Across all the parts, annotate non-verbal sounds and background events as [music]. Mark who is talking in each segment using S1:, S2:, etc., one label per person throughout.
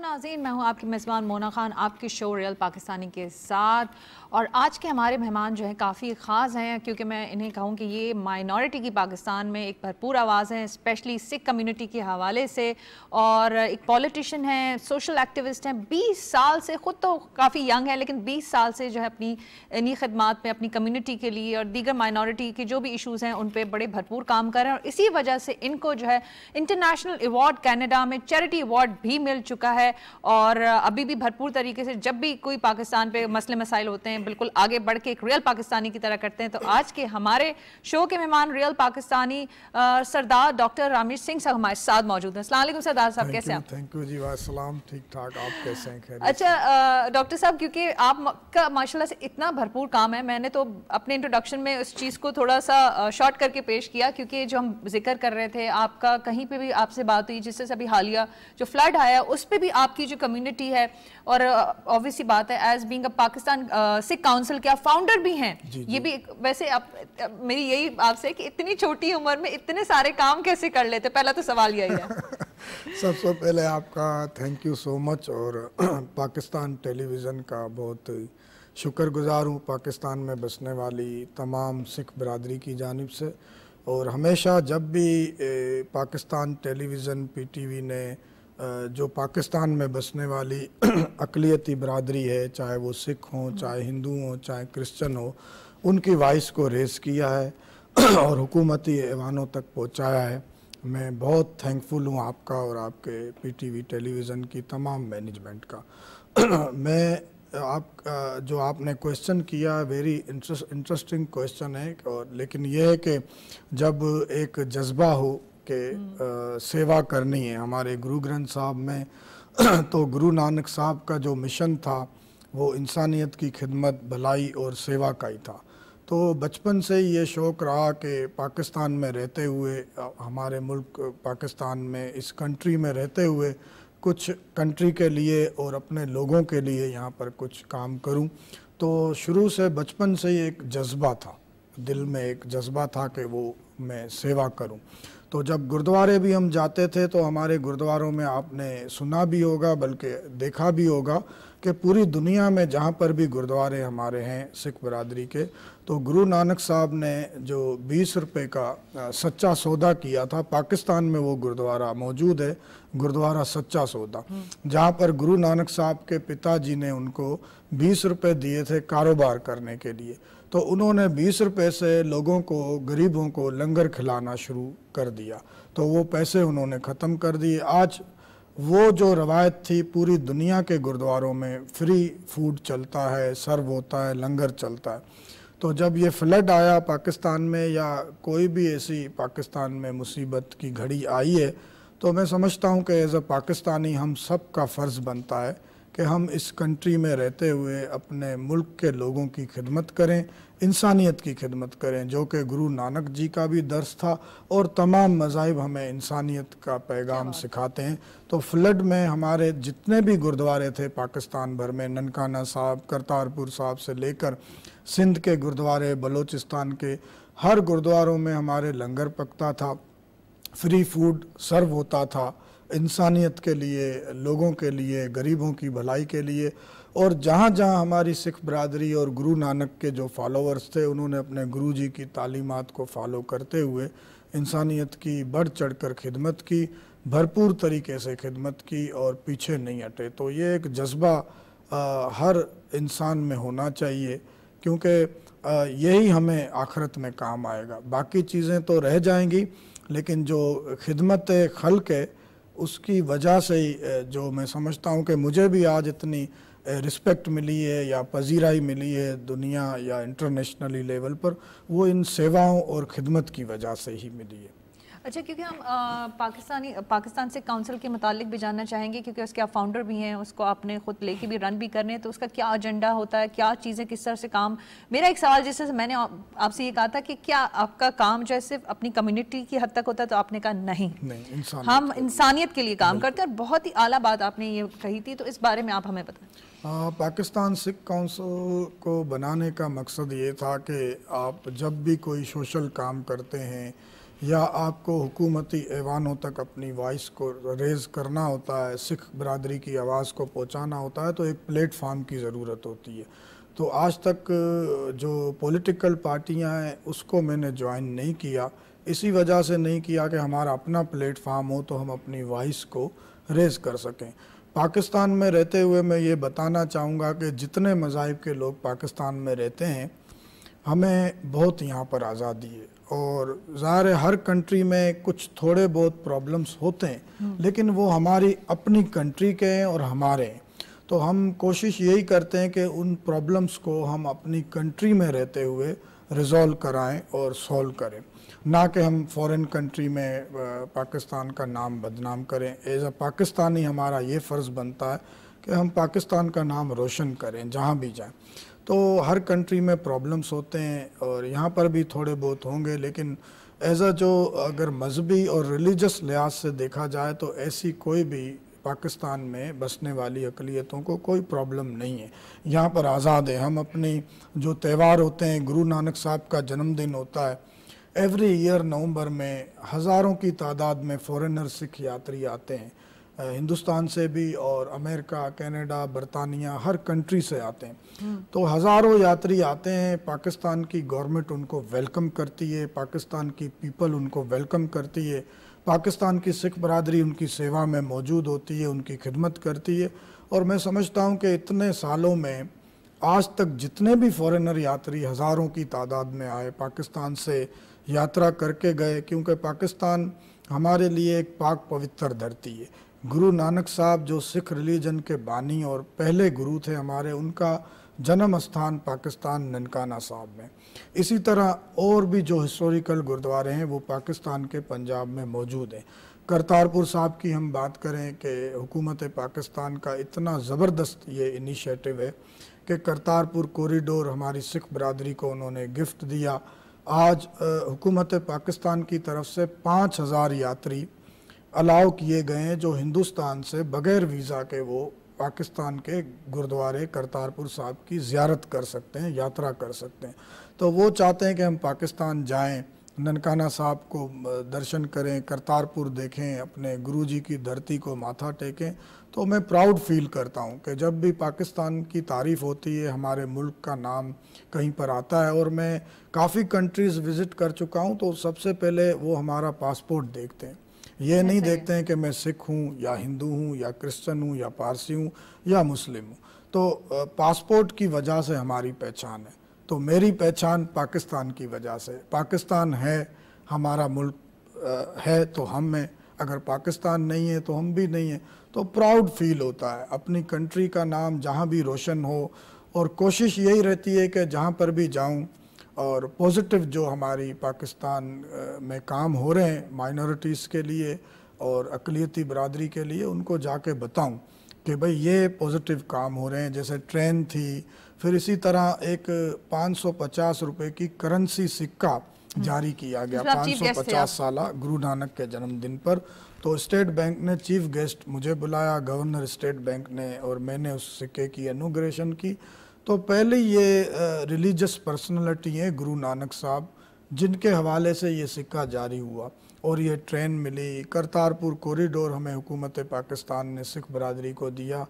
S1: नाजीन मैं हूँ आपकी मेज़बान मोना खान आपके शो रियल पाकिस्तानी के साथ और आज के हमारे मेहमान जो हैं काफ़ी ख़ास हैं क्योंकि मैं इन्हें कहूँ कि ये माइनॉरिटी की पाकिस्तान में एक भरपूर आवाज़ है स्पेशली सिख कम्युनिटी के हवाले से और एक पॉलिटिशन है सोशल एक्टिविस्ट हैं बीस साल से ख़ुद तो काफ़ी यंग है लेकिन बीस साल से जो है अपनी इन्हीं खदमात में अपनी कम्यूनिटी के लिए और दीगर माइनॉरिटी के जो भी इशूज़ हैं उन पर बड़े भरपूर काम कर रहे हैं और इसी वजह से इनको जो है इंटरनेशनल अवार्ड कैनेडा में चैरिटी अवार्ड भी मिल चुका है है और अभी भी भरपूर तरीके से जब भी कोई पाकिस्तान पे मसले मसाइल होते हैं बिल्कुल आगे बढ़ के एक रियल पाकिस्तानी की तरह करते हैं तो आज के हमारे शो के मेहमान रियल पाकिस्तानी सरदार डॉक्टर रामेश सिंह साहब हमारे साथ मौजूद हैं असला सरदार साहब कैसे हैं
S2: थैंक यू जी वाला ठीक ठाक आप कैसे हैं
S1: अच्छा डॉक्टर साहब क्योंकि आप का माशा से इतना भरपूर काम है मैंने तो अपने इंट्रोडक्शन में उस चीज़ को थोड़ा सा शॉर्ट करके पेश किया क्योंकि जो हम जिक्र कर रहे थे आपका कहीं पे भी आपसे बात हुई जिससे अभी हालिया जो फ्लड आया उस पर भी आपकी जो कम्युनिटी है और ऑब्वियसली uh, बात है as a Pakistan Sikh council के आप फाउंडर भी हैं ये भी वैसे आप मेरी यही आपसे कि इतनी छोटी उम्र में इतने सारे काम कैसे कर लेते पहला तो सवाल यही है
S2: [laughs] सबसे पहले आपका थैंक यू सो मच और पाकिस्तान [clears throat] टेलीविज़न का बहुत शुक्रगुजार हूँ पाकिस्तान में बसने वाली तमाम सिख बरदरी की जानब से और हमेशा जब भी पाकिस्तान टेलीविज़न पीटीवी ने जो पाकिस्तान में बसने वाली [clears throat] अकलीती बरदरी है चाहे वो सिख हों हम्म। चाहे हिंदू हों चाहे क्रिश्चन हो उनकी वॉइस को रेस किया है [clears throat] और हुकूमती ऐवानों तक पहुंचाया है मैं बहुत थैंकफुल हूं आपका और आपके पीटीवी टेलीविज़न की तमाम मैनेजमेंट का [clears throat] मैं आप जो आपने क्वेश्चन किया वेरी इंटरेस्टिंग क्वेश्चन है और लेकिन यह है कि जब एक जज्बा हो के आ, सेवा करनी है हमारे गुरु ग्रंथ साहब में [clears throat] तो गुरु नानक साहब का जो मिशन था वो इंसानियत की खिदमत भलाई और सेवा का ही था तो बचपन से ही ये शौक़ रहा कि पाकिस्तान में रहते हुए हमारे मुल्क पाकिस्तान में इस कंट्री में रहते हुए कुछ कंट्री के लिए और अपने लोगों के लिए यहाँ पर कुछ काम करूँ तो शुरू से बचपन से ही एक जज्बा था दिल में एक जज्बा था कि वो मैं सेवा करूँ तो जब गुरुद्वारे भी हम जाते थे तो हमारे गुरुद्वारों में आपने सुना भी होगा बल्कि देखा भी होगा कि पूरी दुनिया में जहाँ पर भी गुरुद्वारे हमारे हैं सिख बरदरी के तो गुरु नानक साहब ने जो बीस रुपये का सच्चा सौदा किया था पाकिस्तान में वो गुरुद्वारा मौजूद है गुरुद्वारा सच्चा सौदा हम्म। जहाँ पर गुरु नानक साहब के पिताजी ने उनको बीस रुपये दिए थे कारोबार करने के लिए तो उन्होंने बीस रुपये से लोगों को गरीबों को लंगर खिलाना शुरू कर दिया तो वो पैसे उन्होंने ख़त्म कर दिए आज वो जो रवायत थी पूरी दुनिया के गुरुद्वारों में फ्री फूड चलता है सर्व होता है लंगर चलता है तो जब ये फ्लड आया पाकिस्तान में या कोई भी ऐसी पाकिस्तान में मुसीबत की घड़ी आई है तो मैं समझता हूँ कि एज़ अ पाकिस्तानी हम सब का फ़र्ज़ बनता है कि हम इस कंट्री में रहते हुए अपने मुल्क के लोगों की खिदमत करें इंसानियत की खिदमत करें जो कि गुरु नानक जी का भी दर्स था और तमाम मजाहब हमें इंसानियत का पैगाम सिखाते हैं तो फ्लड में हमारे जितने भी गुरुद्वारे थे पाकिस्तान भर में ननकाना साहब करतारपुर साहब से लेकर सिंध के गुरुद्वारे बलोचिस्तान के हर गुरुद्वारों में हमारे लंगर पकता था फ्री फूड सर्व होता था इंसानियत के लिए लोगों के लिए गरीबों की भलाई के लिए और जहाँ जहाँ हमारी सिख बरदरी और गुरु नानक के जो फॉलोअर्स थे उन्होंने अपने गुरु जी की तालीमत को फॉलो करते हुए इंसानियत की बढ़ चढ़ कर खिदमत की भरपूर तरीके से खिदमत की और पीछे नहीं हटे तो ये एक जज्बा हर इंसान में होना चाहिए क्योंकि यही हमें आखरत में काम आएगा बाकी चीज़ें तो रह जाएंगी लेकिन जो खिदमत खल के उसकी वजह से ही जो मैं समझता हूँ कि मुझे भी आज इतनी रिस्पेक्ट मिली है या पजीराई मिली है दुनिया या इंटरनेशनली लेवल पर वो इन सेवाओं और खिदमत की वजह से ही मिली है
S1: अच्छा क्योंकि हम आ, पाकिस्तानी पाकिस्तान से काउंसिल के मुतालिक भी जानना चाहेंगे क्योंकि उसके आप फाउंडर भी हैं उसको आपने खुद लेके भी रन भी करने हैं तो उसका क्या एजेंडा होता है क्या चीज़ें किस तरह से काम मेरा एक सवाल जैसे मैंने आपसे ये कहा था कि क्या आपका काम जो है सिर्फ अपनी कम्युनिटी की हद तक होता है तो आपने कहा नहीं,
S2: नहीं हम
S1: इंसानियत के लिए काम करते हैं और बहुत ही आला बात आपने ये कही थी तो इस बारे में आप हमें
S2: बताएं पाकिस्तान सिख काउंसिल को बनाने का मकसद ये था कि आप जब भी कोई सोशल काम करते हैं या आपको हुकूमती ऐवानों तक अपनी वॉइस को रेज़ करना होता है सिख बरदरी की आवाज़ को पहुँचाना होता है तो एक प्लेटफार्म की ज़रूरत होती है तो आज तक जो पॉलिटिकल पार्टियां हैं उसको मैंने ज्वाइन नहीं किया इसी वजह से नहीं किया कि हमारा अपना प्लेटफार्म हो तो हम अपनी वॉइस को रेज़ कर सकें पाकिस्तान में रहते हुए मैं ये बताना चाहूँगा कि जितने मज़ाहब के लोग पाकिस्तान में रहते हैं हमें बहुत यहाँ पर आज़ादी है और ज़ाहिर है हर कंट्री में कुछ थोड़े बहुत प्रॉब्लम्स होते हैं लेकिन वो हमारी अपनी कंट्री के हैं और हमारे हैं तो हम कोशिश यही करते हैं कि उन प्रॉब्लम्स को हम अपनी कंट्री में रहते हुए रिजॉल्व कराएं और सॉल्व करें ना कि हम फॉरेन कंट्री में पाकिस्तान का नाम बदनाम करें एज अ पाकिस्तानी हमारा ये फ़र्ज़ बनता है कि हम पाकिस्तान का नाम रोशन करें जहाँ भी जाएँ तो हर कंट्री में प्रॉब्लम्स होते हैं और यहाँ पर भी थोड़े बहुत होंगे लेकिन एज अ जो अगर मजहबी और रिलीजस लिहाज से देखा जाए तो ऐसी कोई भी पाकिस्तान में बसने वाली अकलीतों को कोई प्रॉब्लम नहीं है यहाँ पर आज़ाद है हम अपनी जो त्यौहार होते हैं गुरु नानक साहब का जन्मदिन होता है एवरी ईयर नवंबर में हज़ारों की तादाद में फॉरेनर सिख यात्री आते हैं हिंदुस्तान से भी और अमेरिका कनाडा बरतानिया हर कंट्री से आते हैं हम्म। तो हज़ारों यात्री आते हैं पाकिस्तान की गवर्नमेंट उनको वेलकम करती है पाकिस्तान की पीपल उनको वेलकम करती है पाकिस्तान की सिख बरदरी उनकी सेवा में मौजूद होती है उनकी खिदमत करती है और मैं समझता हूँ कि इतने सालों में आज तक जितने भी फॉरेनर यात्री हज़ारों की तादाद में आए पाकिस्तान से यात्रा करके गए क्योंकि पाकिस्तान हमारे लिए एक पाक पवित्र धरती है गुरु नानक साहब जो सिख रिलीजन के बानी और पहले गुरु थे हमारे उनका जन्म स्थान पाकिस्तान ननकाना साहब में इसी तरह और भी जो हिस्टोरिकल गुरुद्वारे हैं वो पाकिस्तान के पंजाब में मौजूद हैं करतारपुर साहब की हम बात करें कि हुकूमत पाकिस्तान का इतना ज़बरदस्त ये इनिशिएटिव है कि करतारपुर कॉरिडोर हमारी सिख बरदरी को उन्होंने गिफ्ट दिया आज हुकूमत पाकिस्तान की तरफ से पाँच हज़ार यात्री अलाउ किए गए हैं जो हिंदुस्तान से बगैर वीज़ा के वो पाकिस्तान के गुरुद्वारे करतारपुर साहब की ज्यारत कर सकते हैं यात्रा कर सकते हैं तो वो चाहते हैं कि हम पाकिस्तान जाएं ननकाना साहब को दर्शन करें करतारपुर देखें अपने गुरुजी की धरती को माथा टेकें तो मैं प्राउड फील करता हूं कि जब भी पाकिस्तान की तारीफ़ होती है हमारे मुल्क का नाम कहीं पर आता है और मैं काफ़ी कंट्रीज़ विज़िट कर चुका हूं तो सबसे पहले वो हमारा पासपोर्ट देखते हैं ये नहीं देखते हैं कि मैं सिख हूँ या हिंदू हूँ या क्रिश्चन हूँ या पारसी हूँ या मुस्लिम हूँ तो पासपोर्ट की वजह से हमारी पहचान है तो मेरी पहचान पाकिस्तान की वजह से पाकिस्तान है हमारा मुल्क है तो हम हैं अगर पाकिस्तान नहीं है तो हम भी नहीं हैं तो प्राउड फील होता है अपनी कंट्री का नाम जहाँ भी रोशन हो और कोशिश यही रहती है कि जहाँ पर भी जाऊँ और पॉजिटिव जो हमारी पाकिस्तान में काम हो रहे हैं माइनॉरिटीज़ के लिए और अकलीती बरदरी के लिए उनको जाके बताऊं कि भाई ये पॉजिटिव काम हो रहे हैं जैसे ट्रेन थी फिर इसी तरह एक 550 रुपए की करेंसी सिक्का हम्म। जारी किया गया 550 साल गुरु नानक के जन्मदिन पर तो स्टेट बैंक ने चीफ गेस्ट मुझे बुलाया गवर्नर स्टेट बैंक ने और मैंने उस सिक्के की अनुग्रेशन की तो पहले ये रिलीजस पर्सनलिटी हैं गुरु नानक साहब जिनके हवाले से ये सिक्का जारी हुआ और ये ट्रेन मिली करतारपुर कॉरिडोर हमें हुकूमत पाकिस्तान ने सिख बरदरी को दिया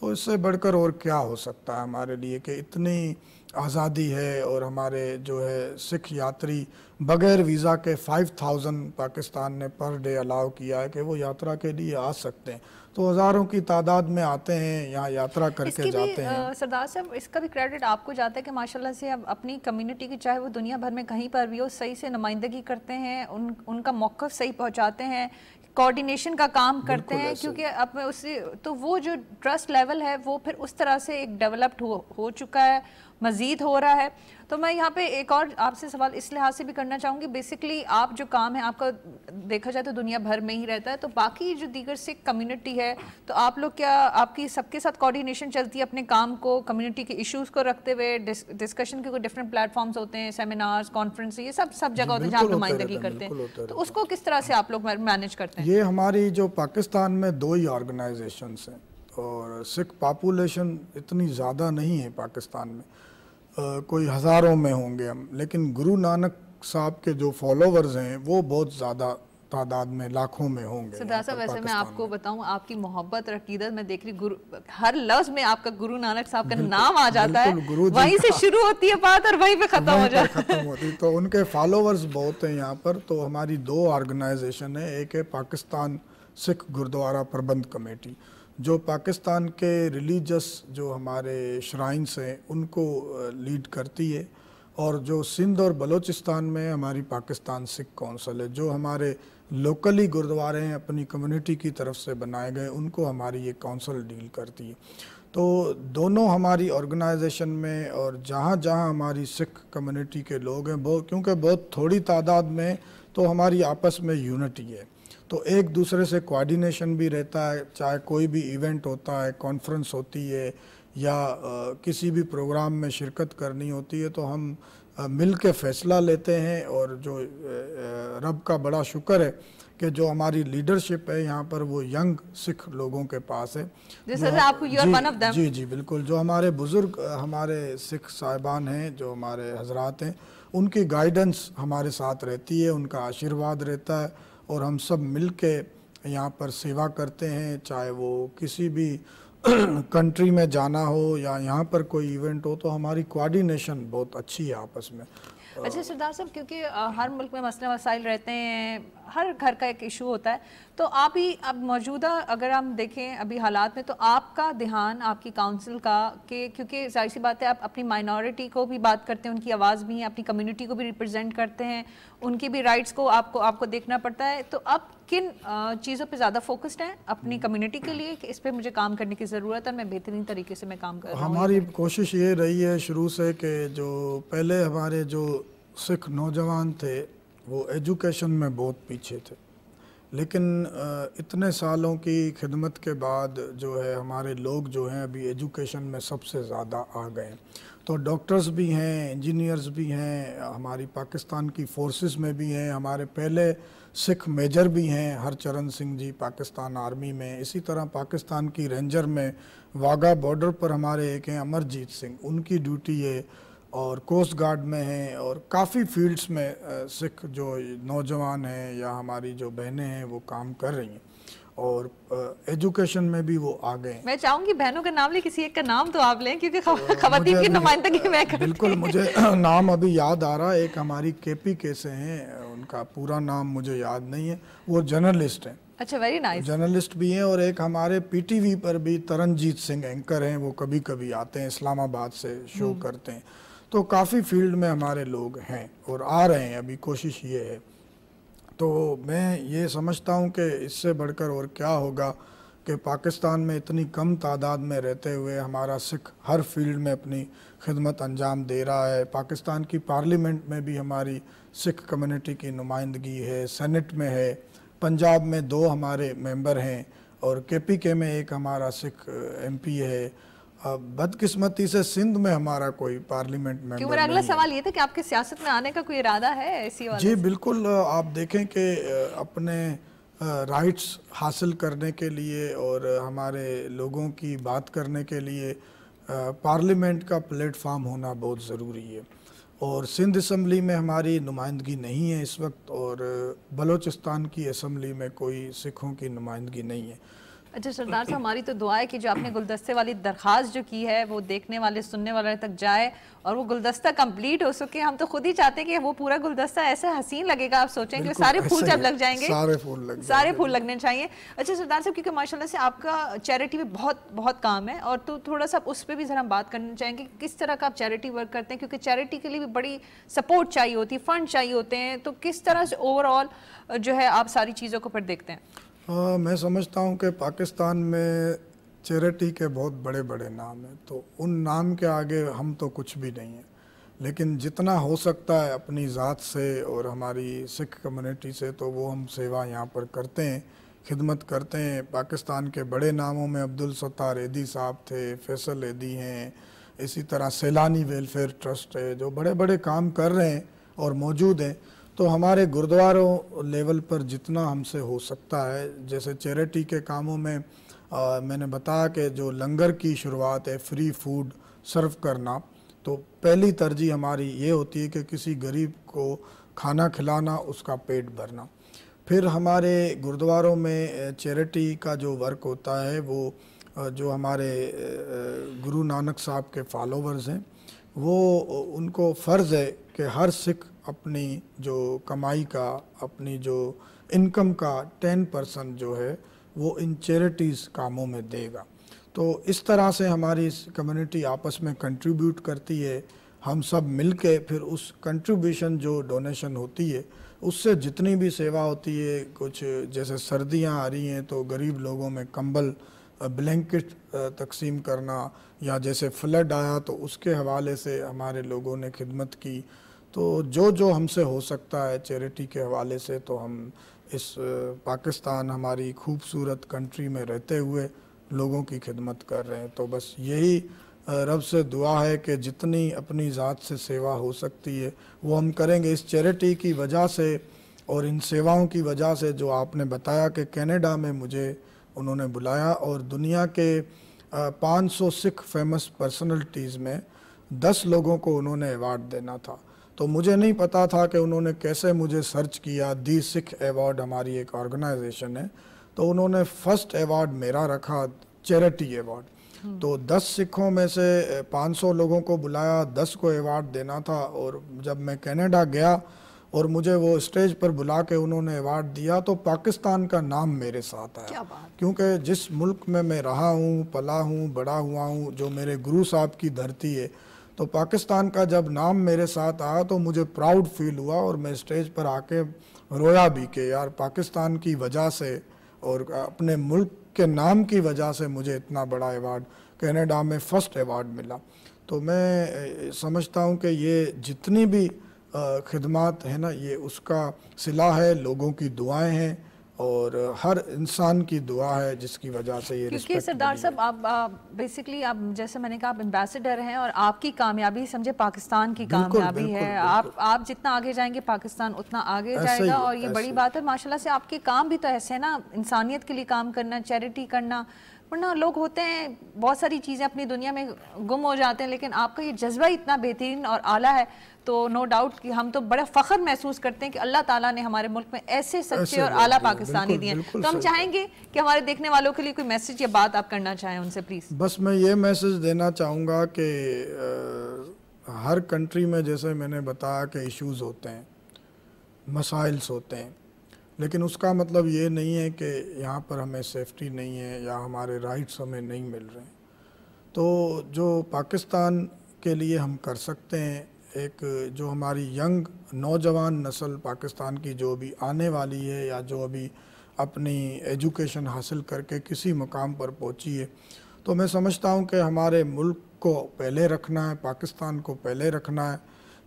S2: तो इससे बढ़कर और क्या हो सकता है हमारे लिए कि इतनी आज़ादी है और हमारे जो है सिख यात्री बगैर वीज़ा के 5000 पाकिस्तान ने पर डे अलाउ किया है कि वो यात्रा के लिए आ सकते हैं तो हज़ारों की तादाद में आते हैं यहाँ यात्रा करके जाते हैं
S1: सरदार साहब इसका भी क्रेडिट आपको जाता है कि माशाल्लाह से अब अपनी कम्युनिटी की चाहे वो दुनिया भर में कहीं पर भी हो सही से नुमाइंदगी करते हैं उन उनका मौक़ सही पहुँचाते हैं कोऑर्डिनेशन का काम करते हैं क्योंकि अब उस तो वो जो ट्रस्ट लेवल है वो फिर उस तरह से एक डेवलप्ड हो, हो चुका है मज़ीद हो रहा है तो मैं यहाँ पे एक और आपसे सवाल इस लिहाज से भी करना चाहूँगी बेसिकली आप जो काम है आपका देखा जाए तो दुनिया भर में ही रहता है तो बाकी जो दीगर सिख कम्युनिटी है तो आप लोग क्या आपकी सबके साथ कोऑर्डिनेशन चलती है अपने काम को कम्युनिटी के इश्यूज को रखते हुए डिस्कशन के कोई डिफरेंट प्लेटफॉर्म्स होते हैं सेमिनार्स कॉन्फ्रेंस ये सब सब जगह होते हैं जहाँ नुमाइंदगी करते हैं तो उसको किस तरह से आप लोग मैनेज करते हैं
S2: ये हमारी जो पाकिस्तान में दो ही ऑर्गेनाइजेशन हैं और सिख पापुलेशन इतनी ज़्यादा नहीं है पाकिस्तान में कोई हज़ारों में होंगे हम लेकिन गुरु नानक साहब के जो फॉलोवर्स हैं वो बहुत ज़्यादा तादाद में लाखों में होंगे सरदार साहब वैसे मैं आपको
S1: बताऊं आपकी मोहब्बत और अकीदत मैं देख रही गुरु हर लफ्ज में आपका गुरु नानक साहब का नाम आ जाता है वहीं से शुरू होती है बात और वहीं पे खत्म हो जाता है
S2: खत्म होती तो उनके फॉलोवर्स बहुत हैं यहाँ पर तो हमारी दो ऑर्गेनाइजेशन है एक है पाकिस्तान सिख गुरुद्वारा प्रबंध कमेटी जो पाकिस्तान के रिलीजस जो हमारे श्राइन्स हैं उनको लीड करती है और जो सिंध और बलूचिस्तान में हमारी पाकिस्तान सिख कौंसल है जो हमारे लोकली गुरुद्वारे हैं अपनी कम्युनिटी की तरफ से बनाए गए उनको हमारी ये कौंसल डील करती है तो दोनों हमारी ऑर्गेनाइजेशन में और जहाँ जहाँ हमारी सिख कम्युनिटी के लोग हैं बहुत क्योंकि बहुत थोड़ी तादाद में तो हमारी आपस में यूनिटी है तो एक दूसरे से कोऑर्डिनेशन भी रहता है चाहे कोई भी इवेंट होता है कॉन्फ्रेंस होती है या किसी भी प्रोग्राम में शिरकत करनी होती है तो हम मिल के फैसला लेते हैं और जो रब का बड़ा शुक्र है कि जो हमारी लीडरशिप है यहाँ पर वो यंग सिख लोगों के पास है जी, जी जी बिल्कुल जो हमारे बुज़ुर्ग हमारे सिख साहिबान हैं जो हमारे हजरात हैं उनकी गाइडेंस हमारे साथ रहती है उनका आशीर्वाद रहता है और हम सब मिल के यहाँ पर सेवा करते हैं चाहे वो किसी भी कंट्री [clears throat] में जाना हो या यहाँ पर कोई इवेंट हो तो हमारी कोऑर्डिनेशन बहुत अच्छी है आपस में अच्छा
S1: सरदार साहब क्योंकि हर मुल्क में मसले मसाइल रहते हैं हर घर का एक इशू होता है तो आप ही अब मौजूदा अगर हम देखें अभी हालात में तो आपका ध्यान आपकी काउंसिल का कि क्योंकि जाहिर सी बात है आप अपनी माइनॉरिटी को भी बात करते हैं उनकी आवाज़ भी है अपनी कम्युनिटी को भी रिप्रेजेंट करते हैं उनकी भी राइट्स को आपको आपको देखना पड़ता है तो अब किन चीज़ों पे ज़्यादा फोकस्ड हैं अपनी कम्युनिटी हम्म। के लिए कि इस पर मुझे काम करने की ज़रूरत है मैं बेहतरीन तरीके से मैं काम कर रहा हूँ
S2: हमारी कोशिश ये रही है शुरू से कि जो पहले हमारे जो सिख नौजवान थे वो एजुकेशन में बहुत पीछे थे लेकिन इतने सालों की खिदमत के बाद जो है हमारे लोग जो हैं अभी एजुकेशन में सबसे ज़्यादा आ गए तो डॉक्टर्स भी हैं इंजीनियर्स भी हैं हमारी पाकिस्तान की फोर्सेस में भी हैं हमारे पहले सिख मेजर भी हैं हरचरण सिंह जी पाकिस्तान आर्मी में इसी तरह पाकिस्तान की रेंजर में वाघा बॉर्डर पर हमारे एक हैं अमरजीत सिंह उनकी ड्यूटी ये और कोस्ट गार्ड में हैं और काफ़ी फील्ड्स में सिख जो नौजवान हैं या हमारी जो बहनें हैं वो काम कर रही हैं और एजुकेशन में भी वो आ गए
S1: मैं चाहूंगी बहनों का नाम ले किसी एक का नाम तो आप लें क्योंकि खवातीन तो की नुमाइंदगी मैं करती
S2: बिल्कुल मुझे [clears throat] नाम अभी याद आ रहा है एक हमारी केपी के से हैं उनका पूरा नाम मुझे याद नहीं है वो जर्नलिस्ट हैं
S1: अच्छा वेरी नाइस
S2: जर्नलिस्ट भी हैं और एक हमारे पीटीवी पर भी तरनजीत सिंह एंकर हैं वो कभी कभी आते हैं इस्लामाबाद से शो हम्म। करते हैं तो काफ़ी फील्ड में हमारे लोग हैं और आ रहे हैं अभी कोशिश ये है तो मैं ये समझता हूँ कि इससे बढ़कर और क्या होगा कि पाकिस्तान में इतनी कम तादाद में रहते हुए हमारा सिख हर फील्ड में अपनी खिदमत अंजाम दे रहा है पाकिस्तान की पार्लियामेंट में भी हमारी सिख कम्युनिटी की नुमाइंदगी है सेनेट में है पंजाब में दो हमारे मेंबर हैं और के पी के में एक हमारा सिख एमपी है बदकिस्मती से सिंध में हमारा कोई पार्लियामेंट में क्यों अगला सवाल
S1: ये था कि आपके सियासत में आने का कोई इरादा है ऐसी जी
S2: बिल्कुल आप देखें कि अपने राइट्स हासिल करने के लिए और हमारे लोगों की बात करने के लिए पार्लियामेंट का प्लेटफार्म होना बहुत ज़रूरी है और सिंध असम्बली में हमारी नुमाइंदगी नहीं है इस वक्त और बलूचिस्तान की असम्बली में कोई सिखों की नुमाइंदगी नहीं है
S1: अच्छा सरदार साहब हमारी तो दुआ है कि जो आपने गुलदस्ते वाली दरख्वास्त जो की है वो देखने वाले सुनने वाले तक जाए और वो गुलदस्ता कंप्लीट हो सके हम तो खुद ही चाहते हैं कि वो पूरा गुलदस्ता ऐसा हसीन लगेगा आप सोचें कि सारे फूल जब लग जाएंगे सारे फूल लग सारे फूल लगने चाहिए अच्छा सरदार साहब क्योंकि माशा से आपका चैरिटी में बहुत बहुत काम है और तो थोड़ा सा उस पर भी ज़रा हम बात करना चाहेंगे कि किस तरह का आप चैरिटी वर्क करते हैं क्योंकि चैरिटी के लिए भी बड़ी सपोर्ट चाहिए होती है फंड चाहिए होते हैं तो किस तरह से ओवरऑल जो है आप सारी चीज़ों को फिर देखते हैं
S2: आ, हाँ, मैं समझता हूँ कि पाकिस्तान में चैरिटी के बहुत बड़े बड़े नाम हैं तो उन नाम के आगे हम तो कुछ भी नहीं हैं लेकिन जितना हो सकता है अपनी ज़ात से और हमारी सिख कम्युनिटी से तो वो हम सेवा यहाँ पर करते हैं खिदमत करते हैं पाकिस्तान के बड़े नामों में अब्दुल सत्तार एदी साहब थे फैसल एदी हैं इसी तरह सैलानी वेलफेयर ट्रस्ट है जो बड़े बड़े काम कर रहे हैं और मौजूद हैं तो हमारे गुरुद्वारों लेवल पर जितना हमसे हो सकता है जैसे चैरिटी के कामों में आ, मैंने बताया कि जो लंगर की शुरुआत है फ्री फूड सर्व करना तो पहली तरजीह हमारी ये होती है कि किसी गरीब को खाना खिलाना उसका पेट भरना फिर हमारे गुरुद्वारों में चैरिटी का जो वर्क होता है वो जो हमारे गुरु नानक साहब के फॉलोवर्स हैं वो उनको फ़र्ज़ है कि हर सिख अपनी जो कमाई का अपनी जो इनकम का टेन परसेंट जो है वो इन चैरिटीज़ कामों में देगा तो इस तरह से हमारी कम्युनिटी आपस में कंट्रीब्यूट करती है हम सब मिल के फिर उस कंट्रीब्यूशन जो डोनेशन होती है उससे जितनी भी सेवा होती है कुछ जैसे सर्दियां आ रही हैं तो गरीब लोगों में कंबल ब्लैंकेट तकसीम करना या जैसे फ्लड आया तो उसके हवाले से हमारे लोगों ने खिदमत की तो जो जो हमसे हो सकता है चैरिटी के हवाले से तो हम इस पाकिस्तान हमारी खूबसूरत कंट्री में रहते हुए लोगों की खिदमत कर रहे हैं तो बस यही रब से दुआ है कि जितनी अपनी ज़ात से सेवा हो सकती है वो हम करेंगे इस चैरिटी की वजह से और इन सेवाओं की वजह से जो आपने बताया कि कनाडा में मुझे उन्होंने बुलाया और दुनिया के 500 सिख फेमस पर्सनलिटीज़ में 10 लोगों को उन्होंने अवार्ड देना था तो मुझे नहीं पता था कि उन्होंने कैसे मुझे सर्च किया दी सिख एवॉर्ड हमारी एक ऑर्गेनाइजेशन है तो उन्होंने फर्स्ट एवॉर्ड मेरा रखा चैरिटी एवॉर्ड हम्म। तो 10 सिखों में से 500 लोगों को बुलाया 10 को एवॉर्ड देना था और जब मैं कनाडा गया और मुझे वो स्टेज पर बुला के उन्होंने अवार्ड दिया तो पाकिस्तान का नाम मेरे साथ आया क्योंकि जिस मुल्क में मैं रहा हूँ पला हूँ बड़ा हुआ हूँ जो मेरे गुरु साहब की धरती है तो पाकिस्तान का जब नाम मेरे साथ आया तो मुझे प्राउड फील हुआ और मैं स्टेज पर आके रोया भी कि यार पाकिस्तान की वजह से और अपने मुल्क के नाम की वजह से मुझे इतना बड़ा अवार्ड कनाडा में फ़र्स्ट अवार्ड मिला तो मैं समझता हूँ कि ये जितनी भी खदमात है ना ये उसका सिला है लोगों की दुआएं हैं और हर इंसान की दुआ है जिसकी वजह से ये क्योंकि सरदार साहब
S1: आप, आप बेसिकली आप जैसे मैंने कहा आप एम्बेसडर हैं और आपकी कामयाबी समझे पाकिस्तान की कामयाबी है बिल्कुल, आप बिल्कुल। आप जितना आगे जाएंगे पाकिस्तान उतना आगे जाएगा और ये बड़ी बात है माशाल्लाह से आपके काम भी तो ऐसे है ना इंसानियत के लिए काम करना चैरिटी करना वरना लोग होते हैं बहुत सारी चीज़ें अपनी दुनिया में गुम हो जाते हैं लेकिन आपका ये जज्बा इतना बेहतरीन और आला है तो नो डाउट कि हम तो बड़ा फ़ख्र महसूस करते हैं कि अल्लाह ताला ने हमारे मुल्क में ऐसे सच्चे और आला पाकिस्तानी दिए तो हम चाहेंगे कि हमारे देखने वालों के लिए कोई मैसेज या बात आप करना चाहें उनसे प्लीज़
S2: बस मैं ये मैसेज देना चाहूँगा कि हर कंट्री में जैसे मैंने बताया कि इशूज़ होते हैं मसाइल्स होते हैं लेकिन उसका मतलब ये नहीं है कि यहाँ पर हमें सेफ्टी नहीं है या हमारे राइट्स हमें नहीं मिल रहे तो जो पाकिस्तान के लिए हम कर सकते हैं एक जो हमारी यंग नौजवान नस्ल पाकिस्तान की जो भी आने वाली है या जो अभी अपनी एजुकेशन हासिल करके किसी मकाम पर पहुंची है तो मैं समझता हूं कि हमारे मुल्क को पहले रखना है पाकिस्तान को पहले रखना है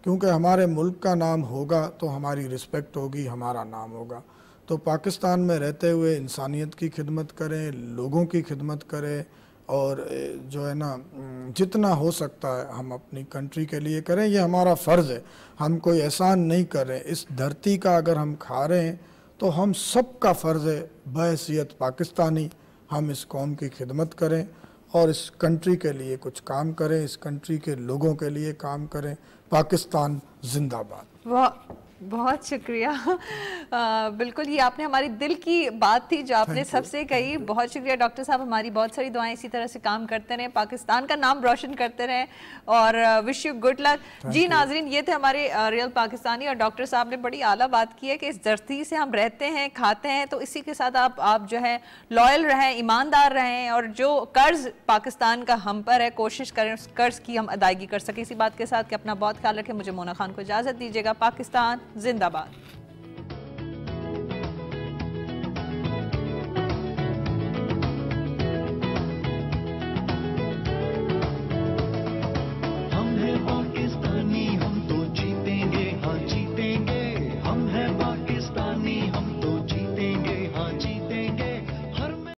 S2: क्योंकि हमारे मुल्क का नाम होगा तो हमारी रिस्पेक्ट होगी हमारा नाम होगा तो पाकिस्तान में रहते हुए इंसानियत की खिदमत करें लोगों की खिदमत करें और जो है ना जितना हो सकता है हम अपनी कंट्री के लिए करें ये हमारा फ़र्ज़ है हम कोई एहसान नहीं कर रहे इस धरती का अगर हम खा रहे हैं तो हम सब का फ़र्ज़ है बहसीत पाकिस्तानी हम इस कौम की खिदमत करें और इस कंट्री के लिए कुछ काम करें इस कंट्री के लोगों के लिए काम करें पाकिस्तान जिंदाबाद
S1: वाह बहुत शुक्रिया आ, बिल्कुल ये आपने हमारी दिल की बात थी जो आपने सबसे कही बहुत शुक्रिया डॉक्टर साहब हमारी बहुत सारी दुआएं इसी तरह से काम करते रहें पाकिस्तान का नाम रोशन करते रहें और विश यू गुड लक जी नाजरीन ये थे हमारे रियल पाकिस्तानी और डॉक्टर साहब ने बड़ी आला बात की है कि इस धरती से हम रहते हैं खाते हैं तो इसी के साथ आप आप जो है लॉयल रहें ईमानदार रहें और जो कर्ज़ पाकिस्तान का हम पर है कोशिश करें उस कर्ज़ की हम अदायगी कर सकें इसी बात के साथ कि अपना बहुत ख्याल रखें मुझे मोना खान को इजाज़त दीजिएगा पाकिस्तान जिंदाबाद